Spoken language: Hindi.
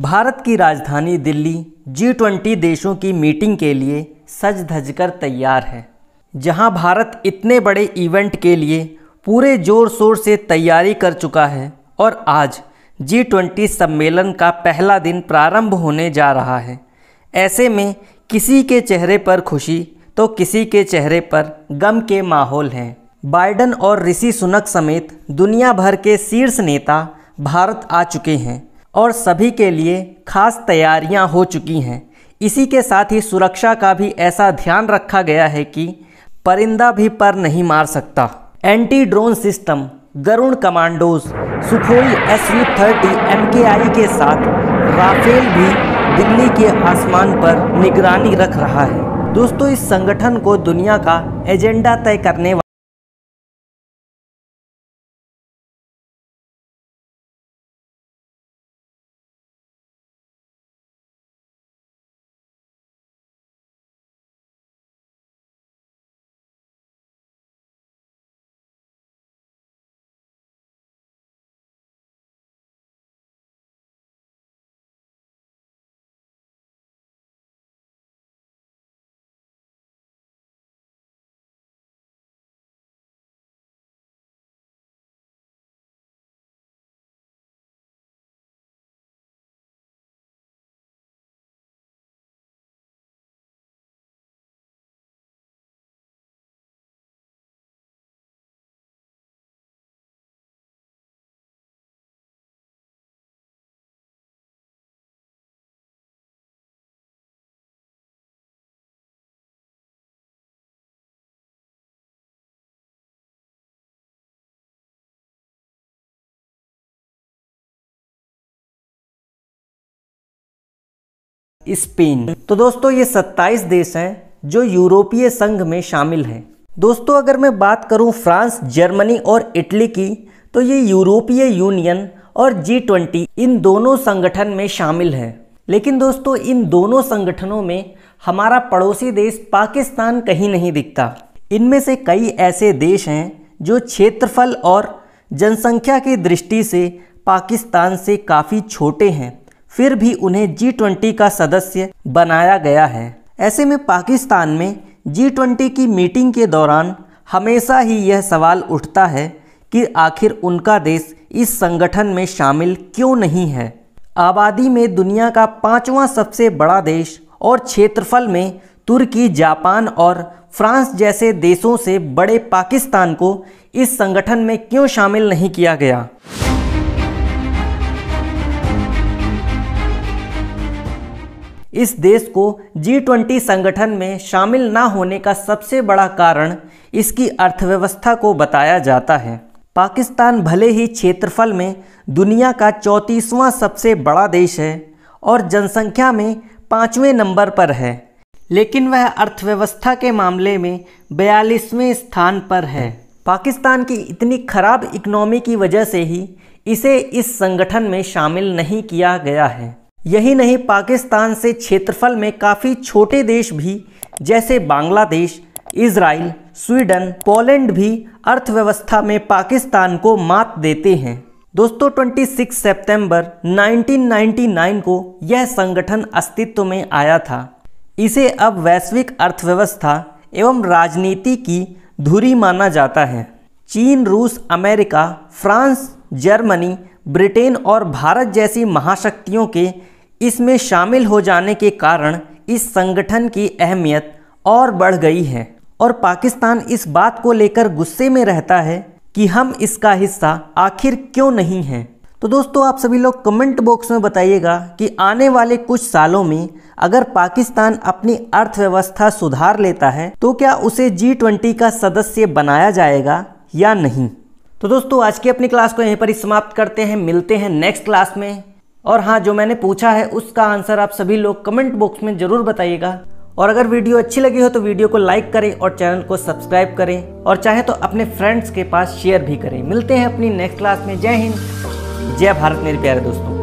भारत की राजधानी दिल्ली जी ट्वेंटी देशों की मीटिंग के लिए सज धज कर तैयार है जहां भारत इतने बड़े इवेंट के लिए पूरे जोर शोर से तैयारी कर चुका है और आज जी ट्वेंटी सम्मेलन का पहला दिन प्रारंभ होने जा रहा है ऐसे में किसी के चेहरे पर खुशी तो किसी के चेहरे पर गम के माहौल हैं बाइडन और ऋषि सुनक समेत दुनिया भर के शीर्ष नेता भारत आ चुके हैं और सभी के लिए खास तैयारियां हो चुकी हैं इसी के साथ ही सुरक्षा का भी ऐसा ध्यान रखा गया है कि परिंदा भी पर नहीं मार सकता anti drone system Garud commandos Sukhoi S U thirty M K I के साथ राफेल भी दिल्ली के आसमान पर निगरानी रख रहा है दोस्तों इस संगठन को दुनिया का एजेंडा तय करने स्पेन तो दोस्तों ये 27 देश हैं जो यूरोपीय संघ में शामिल हैं दोस्तों अगर मैं बात करूं फ्रांस जर्मनी और इटली की तो ये यूरोपीय यूनियन और जी ट्वेंटी इन दोनों संगठन में शामिल हैं लेकिन दोस्तों इन दोनों संगठनों में हमारा पड़ोसी देश पाकिस्तान कहीं नहीं दिखता इनमें से कई ऐसे देश हैं जो क्षेत्रफल और जनसंख्या की दृष्टि से पाकिस्तान से काफ़ी छोटे हैं फिर भी उन्हें जी ट्वेंटी का सदस्य बनाया गया है ऐसे में पाकिस्तान में जी ट्वेंटी की मीटिंग के दौरान हमेशा ही यह सवाल उठता है कि आखिर उनका देश इस संगठन में शामिल क्यों नहीं है आबादी में दुनिया का पाँचवा सबसे बड़ा देश और क्षेत्रफल में तुर्की जापान और फ्रांस जैसे देशों से बड़े पाकिस्तान को इस संगठन में क्यों शामिल नहीं किया गया इस देश को जी ट्वेंटी संगठन में शामिल ना होने का सबसे बड़ा कारण इसकी अर्थव्यवस्था को बताया जाता है पाकिस्तान भले ही क्षेत्रफल में दुनिया का चौंतीसवां सबसे बड़ा देश है और जनसंख्या में पाँचवें नंबर पर है लेकिन वह अर्थव्यवस्था के मामले में बयालीसवें स्थान पर है पाकिस्तान की इतनी ख़राब इकनॉमी की वजह से ही इसे इस संगठन में शामिल नहीं किया गया है यही नहीं पाकिस्तान से क्षेत्रफल में काफ़ी छोटे देश भी जैसे बांग्लादेश इसराइल स्वीडन पोलैंड भी अर्थव्यवस्था में पाकिस्तान को मात देते हैं दोस्तों 26 सितंबर 1999 को यह संगठन अस्तित्व में आया था इसे अब वैश्विक अर्थव्यवस्था एवं राजनीति की धुरी माना जाता है चीन रूस अमेरिका फ्रांस जर्मनी ब्रिटेन और भारत जैसी महाशक्तियों के इसमें शामिल हो जाने के कारण इस संगठन की अहमियत और बढ़ गई है और पाकिस्तान इस बात को लेकर गुस्से में रहता है कि हम इसका हिस्सा आखिर क्यों नहीं हैं तो दोस्तों आप सभी लोग कमेंट बॉक्स में बताइएगा कि आने वाले कुछ सालों में अगर पाकिस्तान अपनी अर्थव्यवस्था सुधार लेता है तो क्या उसे जी ट्वेंटी का सदस्य बनाया जाएगा या नहीं तो दोस्तों आज की अपनी क्लास को यहीं पर ही समाप्त करते हैं मिलते हैं नेक्स्ट क्लास में और हाँ जो मैंने पूछा है उसका आंसर आप सभी लोग कमेंट बॉक्स में ज़रूर बताइएगा और अगर वीडियो अच्छी लगी हो तो वीडियो को लाइक करें और चैनल को सब्सक्राइब करें और चाहे तो अपने फ्रेंड्स के पास शेयर भी करें मिलते हैं अपनी नेक्स्ट क्लास में जय हिंद जय भारत मेरे प्यारे दोस्तों